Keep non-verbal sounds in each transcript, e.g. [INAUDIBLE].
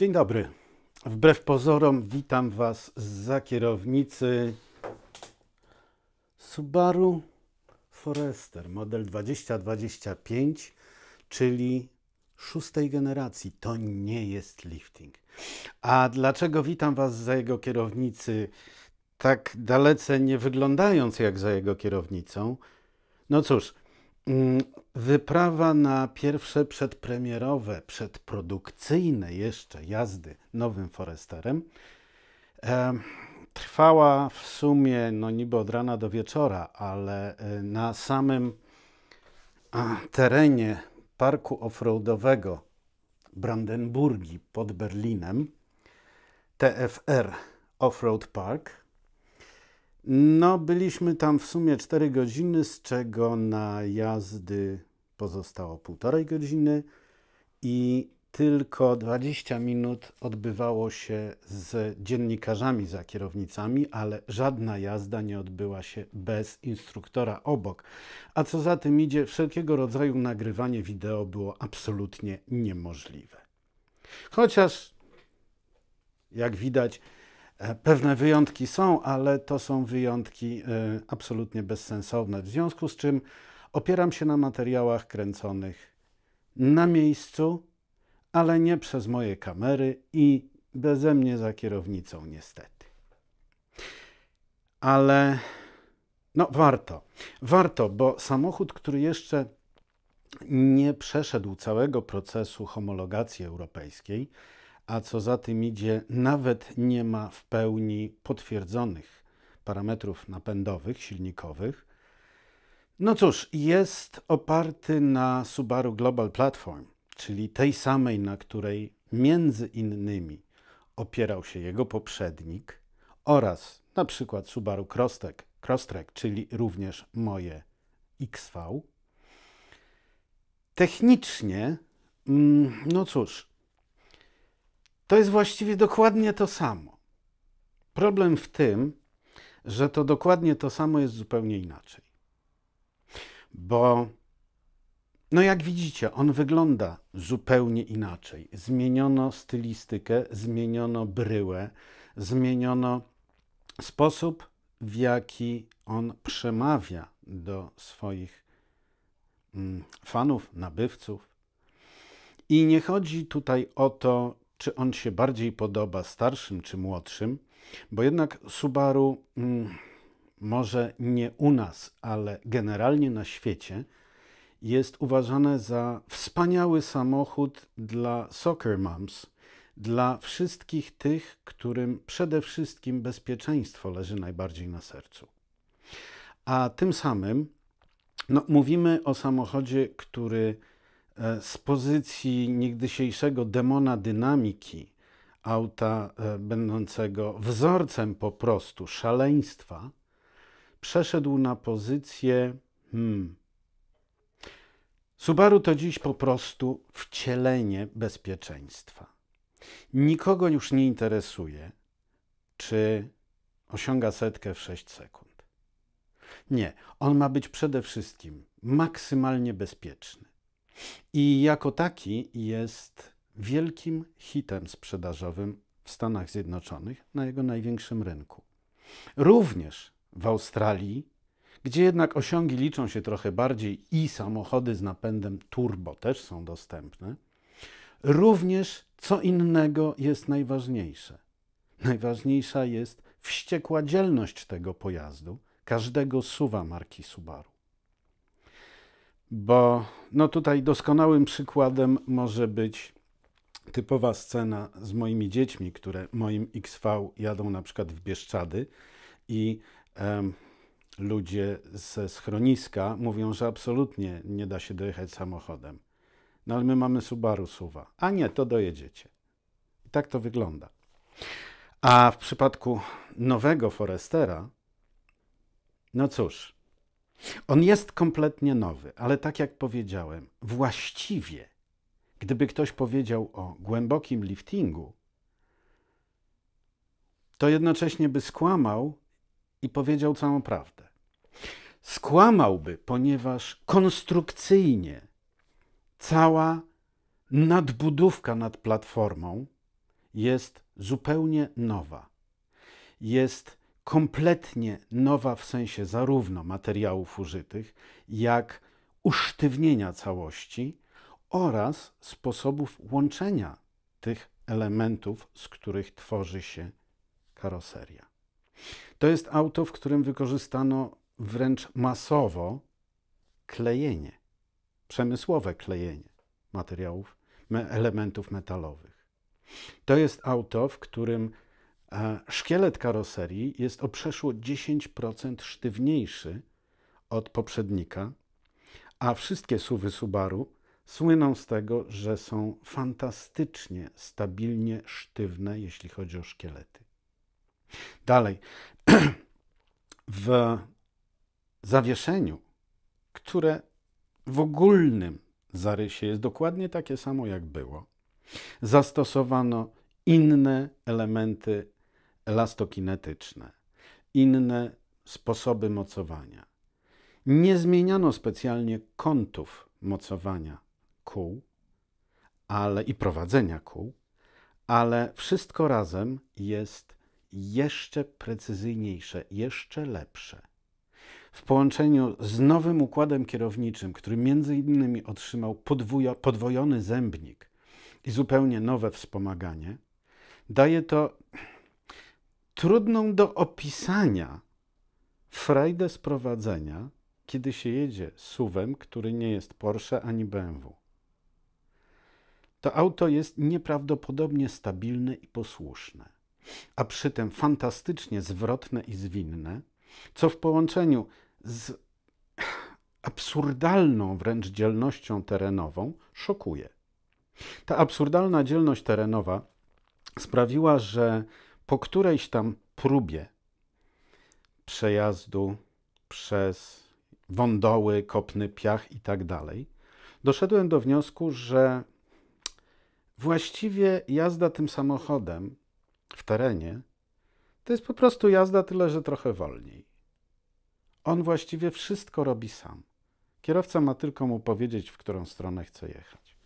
Dzień dobry. Wbrew pozorom witam Was za kierownicy Subaru Forester model 2025, czyli szóstej generacji. To nie jest lifting. A dlaczego witam Was za jego kierownicy tak dalece nie wyglądając jak za jego kierownicą? No cóż, Mm, wyprawa na pierwsze przedpremierowe, przedprodukcyjne jeszcze jazdy nowym Foresterem e, trwała w sumie no niby od rana do wieczora, ale e, na samym terenie parku offroadowego Brandenburgii pod Berlinem TFR Offroad Park no, byliśmy tam w sumie 4 godziny, z czego na jazdy pozostało półtorej godziny i tylko 20 minut odbywało się z dziennikarzami za kierownicami, ale żadna jazda nie odbyła się bez instruktora obok. A co za tym idzie, wszelkiego rodzaju nagrywanie wideo było absolutnie niemożliwe. Chociaż, jak widać, E, pewne wyjątki są, ale to są wyjątki e, absolutnie bezsensowne, w związku z czym opieram się na materiałach kręconych na miejscu, ale nie przez moje kamery i beze mnie za kierownicą, niestety. Ale no warto, warto, bo samochód, który jeszcze nie przeszedł całego procesu homologacji europejskiej, a co za tym idzie, nawet nie ma w pełni potwierdzonych parametrów napędowych, silnikowych. No cóż, jest oparty na Subaru Global Platform, czyli tej samej, na której między innymi opierał się jego poprzednik oraz na przykład Subaru Crosstrek, Crosstrek czyli również moje XV. Technicznie, mm, no cóż, to jest właściwie dokładnie to samo. Problem w tym, że to dokładnie to samo jest zupełnie inaczej. Bo, no jak widzicie, on wygląda zupełnie inaczej. Zmieniono stylistykę, zmieniono bryłę, zmieniono sposób, w jaki on przemawia do swoich mm, fanów, nabywców. I nie chodzi tutaj o to, czy on się bardziej podoba starszym czy młodszym, bo jednak Subaru mm, może nie u nas, ale generalnie na świecie jest uważane za wspaniały samochód dla soccer moms, dla wszystkich tych, którym przede wszystkim bezpieczeństwo leży najbardziej na sercu. A tym samym no, mówimy o samochodzie, który E, z pozycji niegdysiejszego demona dynamiki, auta e, będącego wzorcem po prostu szaleństwa, przeszedł na pozycję hmm, Subaru to dziś po prostu wcielenie bezpieczeństwa. Nikogo już nie interesuje, czy osiąga setkę w 6 sekund. Nie, on ma być przede wszystkim maksymalnie bezpieczny. I jako taki jest wielkim hitem sprzedażowym w Stanach Zjednoczonych na jego największym rynku. Również w Australii, gdzie jednak osiągi liczą się trochę bardziej i samochody z napędem turbo też są dostępne, również co innego jest najważniejsze. Najważniejsza jest wściekła dzielność tego pojazdu, każdego suwa marki Subaru bo no tutaj doskonałym przykładem może być typowa scena z moimi dziećmi, które moim XV jadą na przykład w Bieszczady i em, ludzie ze schroniska mówią, że absolutnie nie da się dojechać samochodem. No ale my mamy Subaru Suwa. A nie, to dojedziecie. I tak to wygląda. A w przypadku nowego Forestera, no cóż, on jest kompletnie nowy, ale tak jak powiedziałem, właściwie, gdyby ktoś powiedział o głębokim liftingu, to jednocześnie by skłamał i powiedział całą prawdę. Skłamałby, ponieważ konstrukcyjnie cała nadbudówka nad platformą jest zupełnie nowa. Jest kompletnie nowa w sensie zarówno materiałów użytych, jak usztywnienia całości oraz sposobów łączenia tych elementów, z których tworzy się karoseria. To jest auto, w którym wykorzystano wręcz masowo klejenie, przemysłowe klejenie materiałów, elementów metalowych. To jest auto, w którym Szkielet karoserii jest o przeszło 10% sztywniejszy od poprzednika, a wszystkie suwy Subaru słyną z tego, że są fantastycznie, stabilnie sztywne, jeśli chodzi o szkielety. Dalej, [CLEARS THROAT] w zawieszeniu, które w ogólnym zarysie jest dokładnie takie samo jak było, zastosowano inne elementy elastokinetyczne, inne sposoby mocowania. Nie zmieniano specjalnie kątów mocowania kół, ale i prowadzenia kół, ale wszystko razem jest jeszcze precyzyjniejsze, jeszcze lepsze. W połączeniu z nowym układem kierowniczym, który między innymi otrzymał podwujo, podwojony zębnik i zupełnie nowe wspomaganie, daje to trudną do opisania frajdę sprowadzenia, kiedy się jedzie suwem, który nie jest Porsche ani BMW. To auto jest nieprawdopodobnie stabilne i posłuszne, a przy tym fantastycznie zwrotne i zwinne, co w połączeniu z absurdalną wręcz dzielnością terenową szokuje. Ta absurdalna dzielność terenowa sprawiła, że po którejś tam próbie przejazdu przez wądoły, kopny, piach i tak dalej, doszedłem do wniosku, że właściwie jazda tym samochodem w terenie to jest po prostu jazda, tyle że trochę wolniej. On właściwie wszystko robi sam. Kierowca ma tylko mu powiedzieć, w którą stronę chce jechać.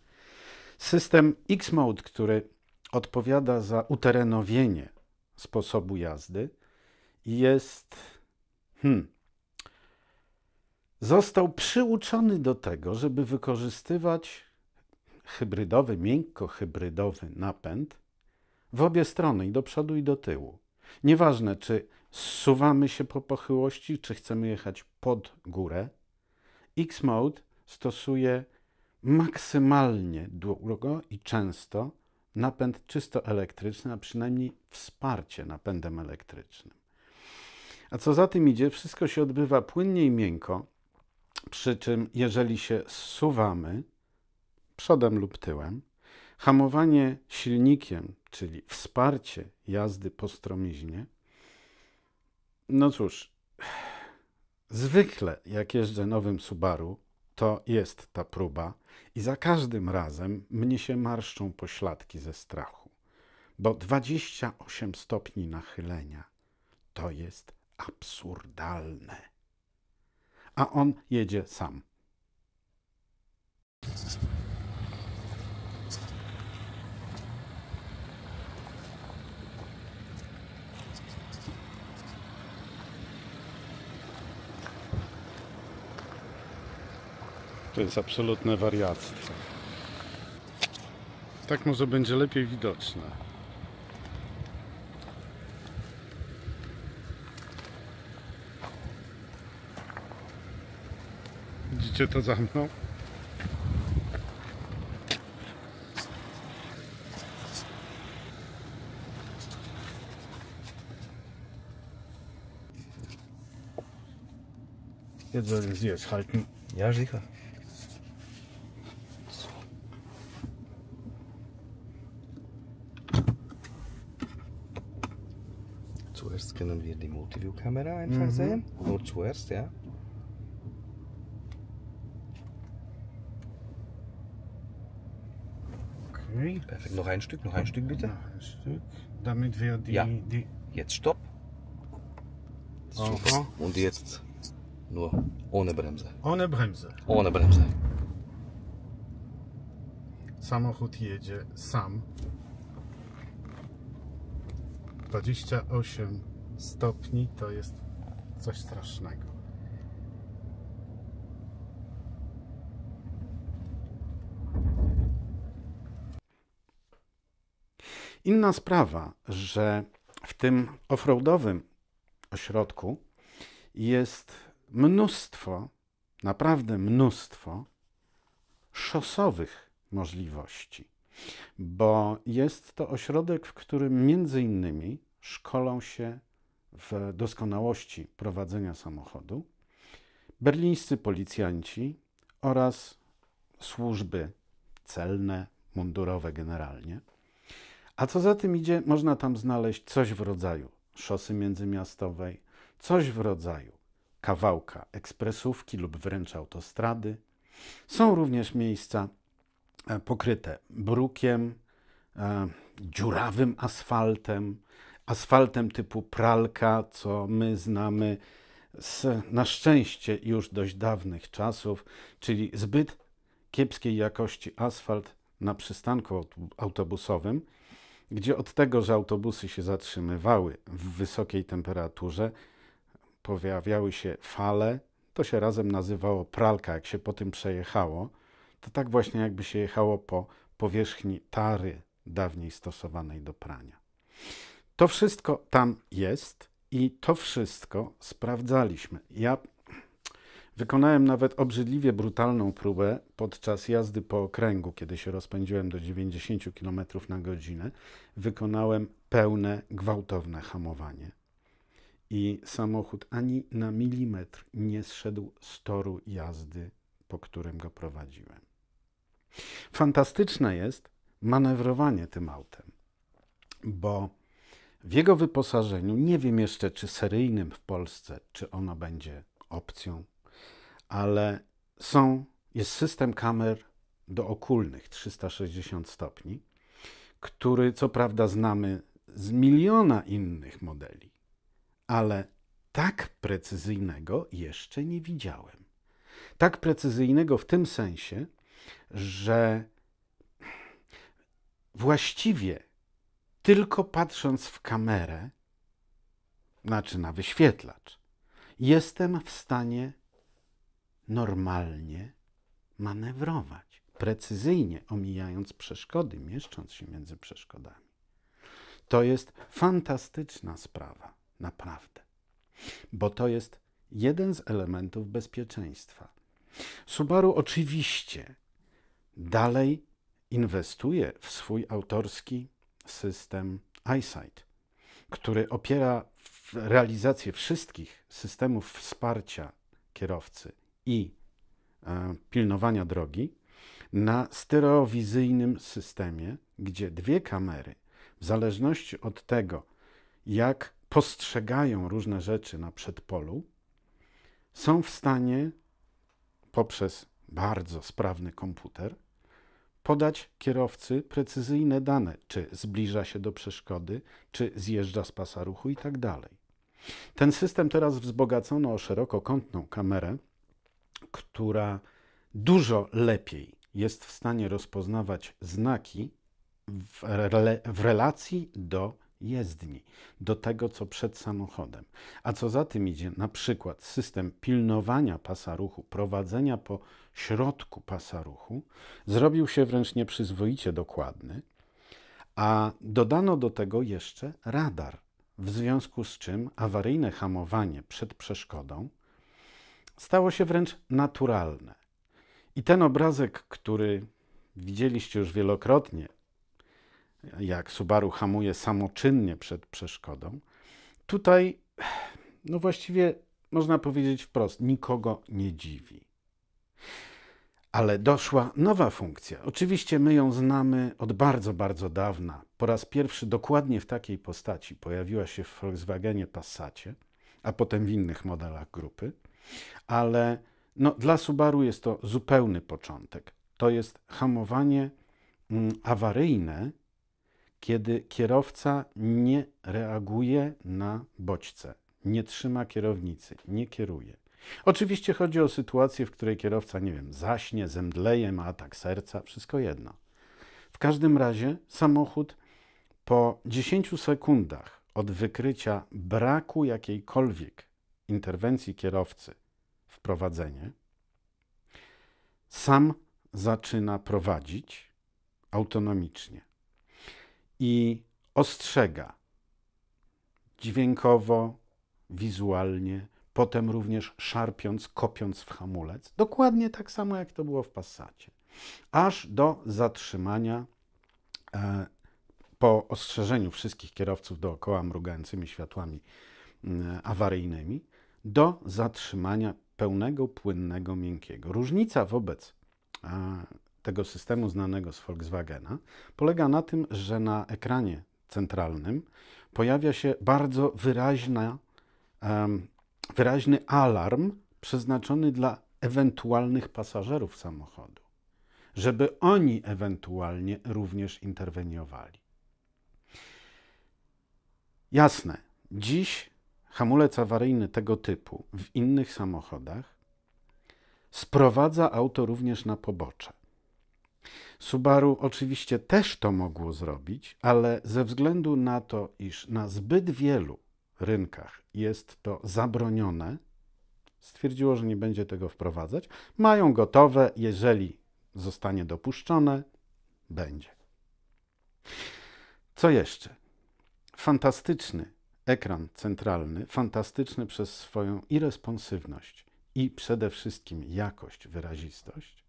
System X-Mode, który odpowiada za uterenowienie sposobu jazdy i jest. Hmm, został przyuczony do tego, żeby wykorzystywać hybrydowy, miękko-hybrydowy napęd w obie strony, i do przodu, i do tyłu. Nieważne, czy zsuwamy się po pochyłości, czy chcemy jechać pod górę, X-Mode stosuje maksymalnie długo i często napęd czysto elektryczny, a przynajmniej wsparcie napędem elektrycznym. A co za tym idzie, wszystko się odbywa płynnie i miękko, przy czym jeżeli się zsuwamy przodem lub tyłem, hamowanie silnikiem, czyli wsparcie jazdy po stromiźnie, no cóż, zwykle jak jeżdżę nowym Subaru, to jest ta próba, i za każdym razem mnie się marszczą pośladki ze strachu, bo 28 stopni nachylenia to jest absurdalne. A on jedzie sam. To jest absolutne wariactwo. Tak może będzie lepiej widoczne. Widzicie to za mną? Jetzt soll es halten. Ja, sicher. können wir die Multiview-Kamera einfach mhm. sehen. Nur zuerst, ja. Okay. Perfekt. Noch ein Stück, noch ein Stück bitte. Noch ein Stück. Damit wir die. Ja. die jetzt stopp. Super. Und jetzt nur ohne Bremse. Ohne Bremse. Ohne Bremse. Samochód jedzie sam. 28 stopni to jest coś strasznego. Inna sprawa, że w tym offroadowym ośrodku jest mnóstwo, naprawdę mnóstwo szosowych możliwości, bo jest to ośrodek, w którym między innymi szkolą się w doskonałości prowadzenia samochodu, berlińscy policjanci oraz służby celne, mundurowe generalnie. A co za tym idzie, można tam znaleźć coś w rodzaju szosy międzymiastowej, coś w rodzaju kawałka ekspresówki lub wręcz autostrady. Są również miejsca e, pokryte brukiem, e, dziurawym asfaltem, asfaltem typu pralka, co my znamy z na szczęście już dość dawnych czasów, czyli zbyt kiepskiej jakości asfalt na przystanku autobusowym, gdzie od tego, że autobusy się zatrzymywały w wysokiej temperaturze, pojawiały się fale, to się razem nazywało pralka, jak się po tym przejechało, to tak właśnie jakby się jechało po powierzchni tary dawniej stosowanej do prania. To wszystko tam jest i to wszystko sprawdzaliśmy. Ja Wykonałem nawet obrzydliwie brutalną próbę podczas jazdy po okręgu, kiedy się rozpędziłem do 90 km na godzinę. Wykonałem pełne, gwałtowne hamowanie. I samochód ani na milimetr nie zszedł z toru jazdy, po którym go prowadziłem. Fantastyczne jest manewrowanie tym autem, bo w jego wyposażeniu nie wiem jeszcze, czy seryjnym w Polsce, czy ono będzie opcją, ale są, jest system kamer dookulnych 360 stopni, który co prawda znamy z miliona innych modeli, ale tak precyzyjnego jeszcze nie widziałem. Tak precyzyjnego w tym sensie, że właściwie tylko patrząc w kamerę, znaczy na wyświetlacz, jestem w stanie normalnie manewrować, precyzyjnie omijając przeszkody, mieszcząc się między przeszkodami. To jest fantastyczna sprawa, naprawdę, bo to jest jeden z elementów bezpieczeństwa. Subaru oczywiście dalej inwestuje w swój autorski system EyeSight, który opiera realizację wszystkich systemów wsparcia kierowcy i e, pilnowania drogi na stereowizyjnym systemie, gdzie dwie kamery, w zależności od tego, jak postrzegają różne rzeczy na przedpolu, są w stanie poprzez bardzo sprawny komputer podać kierowcy precyzyjne dane, czy zbliża się do przeszkody, czy zjeżdża z pasa ruchu i tak dalej. Ten system teraz wzbogacono o szerokokątną kamerę, która dużo lepiej jest w stanie rozpoznawać znaki w, rele w relacji do jezdni, do tego, co przed samochodem. A co za tym idzie, na przykład system pilnowania pasa ruchu, prowadzenia po środku pasa ruchu, zrobił się wręcz nieprzyzwoicie dokładny, a dodano do tego jeszcze radar, w związku z czym awaryjne hamowanie przed przeszkodą stało się wręcz naturalne. I ten obrazek, który widzieliście już wielokrotnie jak Subaru hamuje samoczynnie przed przeszkodą, tutaj, no właściwie można powiedzieć wprost, nikogo nie dziwi. Ale doszła nowa funkcja. Oczywiście my ją znamy od bardzo, bardzo dawna. Po raz pierwszy dokładnie w takiej postaci pojawiła się w Volkswagenie Passacie, a potem w innych modelach grupy. Ale no, dla Subaru jest to zupełny początek. To jest hamowanie mm, awaryjne kiedy kierowca nie reaguje na bodźce, nie trzyma kierownicy, nie kieruje. Oczywiście chodzi o sytuację, w której kierowca, nie wiem, zaśnie, zemdleje, ma atak serca, wszystko jedno. W każdym razie samochód po 10 sekundach od wykrycia braku jakiejkolwiek interwencji kierowcy w prowadzenie, sam zaczyna prowadzić autonomicznie i ostrzega dźwiękowo, wizualnie, potem również szarpiąc, kopiąc w hamulec, dokładnie tak samo jak to było w Passacie, aż do zatrzymania e, po ostrzeżeniu wszystkich kierowców dookoła mrugającymi światłami e, awaryjnymi, do zatrzymania pełnego, płynnego, miękkiego. Różnica wobec e, tego systemu znanego z Volkswagena polega na tym, że na ekranie centralnym pojawia się bardzo wyraźna, wyraźny alarm przeznaczony dla ewentualnych pasażerów samochodu, żeby oni ewentualnie również interweniowali. Jasne, dziś hamulec awaryjny tego typu w innych samochodach sprowadza auto również na pobocze. Subaru oczywiście też to mogło zrobić, ale ze względu na to, iż na zbyt wielu rynkach jest to zabronione, stwierdziło, że nie będzie tego wprowadzać. Mają gotowe, jeżeli zostanie dopuszczone, będzie. Co jeszcze? Fantastyczny ekran centralny, fantastyczny przez swoją irresponsywność i przede wszystkim jakość, wyrazistość,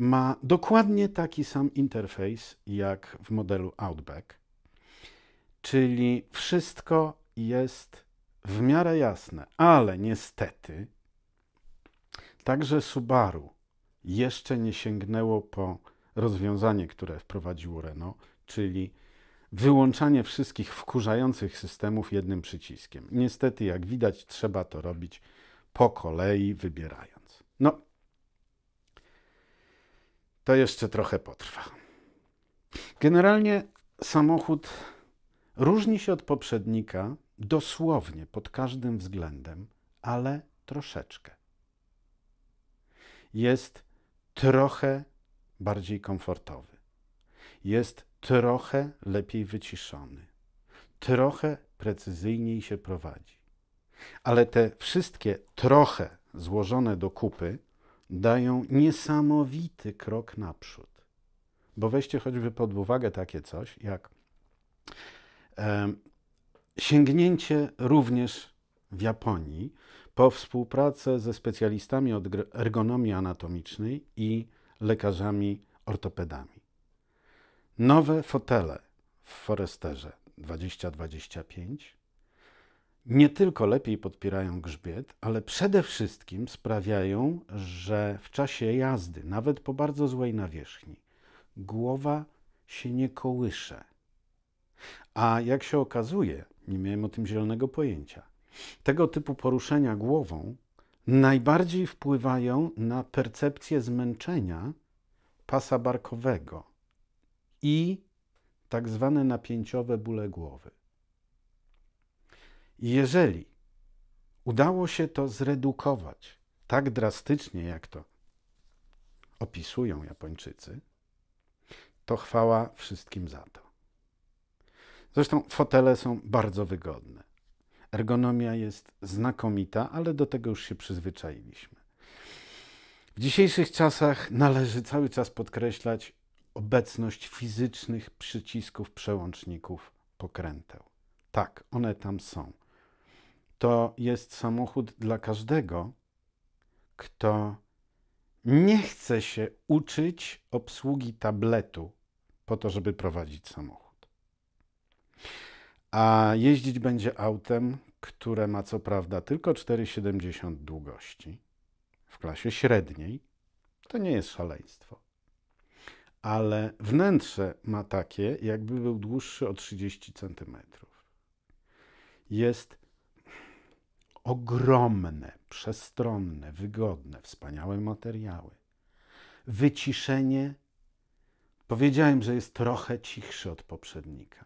ma dokładnie taki sam interfejs jak w modelu Outback, czyli wszystko jest w miarę jasne, ale niestety także Subaru jeszcze nie sięgnęło po rozwiązanie, które wprowadziło Renault, czyli wyłączanie wszystkich wkurzających systemów jednym przyciskiem. Niestety, jak widać, trzeba to robić po kolei, wybierając. No, to jeszcze trochę potrwa. Generalnie samochód różni się od poprzednika dosłownie pod każdym względem, ale troszeczkę. Jest trochę bardziej komfortowy. Jest trochę lepiej wyciszony. Trochę precyzyjniej się prowadzi. Ale te wszystkie trochę złożone do kupy dają niesamowity krok naprzód. Bo weźcie choćby pod uwagę takie coś, jak e, sięgnięcie również w Japonii po współpracę ze specjalistami od ergonomii anatomicznej i lekarzami ortopedami. Nowe fotele w Foresterze 2025 nie tylko lepiej podpierają grzbiet, ale przede wszystkim sprawiają, że w czasie jazdy, nawet po bardzo złej nawierzchni, głowa się nie kołysze. A jak się okazuje, nie miałem o tym zielonego pojęcia, tego typu poruszenia głową najbardziej wpływają na percepcję zmęczenia pasa barkowego i tak zwane napięciowe bóle głowy jeżeli udało się to zredukować tak drastycznie, jak to opisują Japończycy, to chwała wszystkim za to. Zresztą fotele są bardzo wygodne. Ergonomia jest znakomita, ale do tego już się przyzwyczailiśmy. W dzisiejszych czasach należy cały czas podkreślać obecność fizycznych przycisków przełączników pokręteł. Tak, one tam są to jest samochód dla każdego, kto nie chce się uczyć obsługi tabletu po to, żeby prowadzić samochód. A jeździć będzie autem, które ma co prawda tylko 4,70 długości w klasie średniej. To nie jest szaleństwo. Ale wnętrze ma takie, jakby był dłuższy o 30 cm. Jest ogromne, przestronne, wygodne, wspaniałe materiały. Wyciszenie. Powiedziałem, że jest trochę cichszy od poprzednika,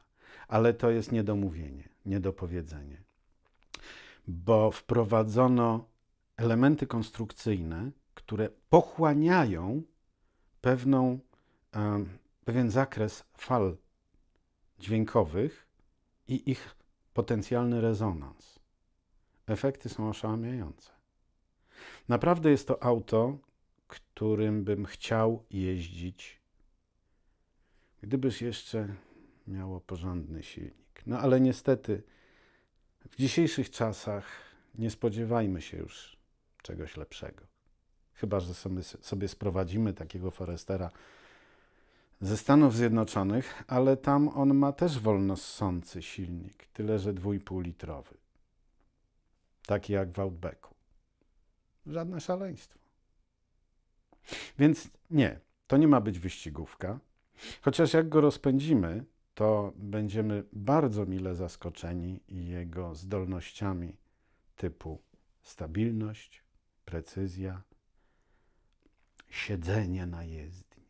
ale to jest niedomówienie, niedopowiedzenie, bo wprowadzono elementy konstrukcyjne, które pochłaniają pewną, pewien zakres fal dźwiękowych i ich potencjalny rezonans. Efekty są oszałamiające. Naprawdę jest to auto, którym bym chciał jeździć, gdybyś jeszcze miało porządny silnik. No ale niestety w dzisiejszych czasach nie spodziewajmy się już czegoś lepszego. Chyba, że sobie sprowadzimy takiego Forestera ze Stanów Zjednoczonych, ale tam on ma też wolno ssący silnik, tyle że 2,5 litrowy takie jak w Outbacku. Żadne szaleństwo. Więc nie, to nie ma być wyścigówka. Chociaż jak go rozpędzimy, to będziemy bardzo mile zaskoczeni jego zdolnościami typu stabilność, precyzja, siedzenie na jezdni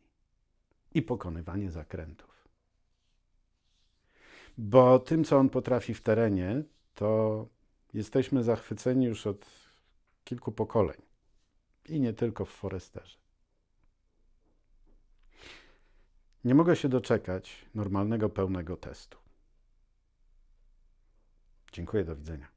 i pokonywanie zakrętów. Bo tym, co on potrafi w terenie, to jesteśmy zachwyceni już od kilku pokoleń. I nie tylko w Foresterze. Nie mogę się doczekać normalnego, pełnego testu. Dziękuję, do widzenia.